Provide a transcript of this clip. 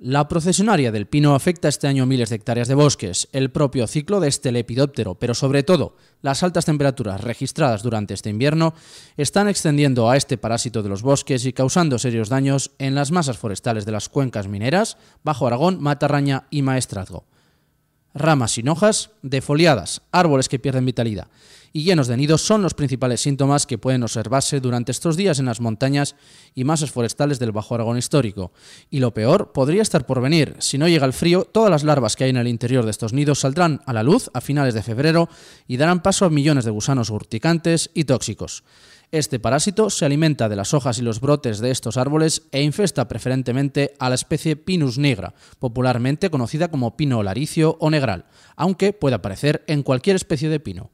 La procesionaria del pino afecta este año miles de hectáreas de bosques, el propio ciclo de este lepidóptero, pero sobre todo las altas temperaturas registradas durante este invierno están extendiendo a este parásito de los bosques y causando serios daños en las masas forestales de las cuencas mineras, Bajo Aragón, Matarraña y Maestrazgo. Ramas sin hojas, defoliadas, árboles que pierden vitalidad y llenos de nidos son los principales síntomas que pueden observarse durante estos días en las montañas y masas forestales del Bajo Aragón histórico. Y lo peor podría estar por venir. Si no llega el frío, todas las larvas que hay en el interior de estos nidos saldrán a la luz a finales de febrero y darán paso a millones de gusanos urticantes y tóxicos. Este parásito se alimenta de las hojas y los brotes de estos árboles e infesta preferentemente a la especie Pinus negra, popularmente conocida como pino laricio o negral, aunque puede aparecer en cualquier especie de pino.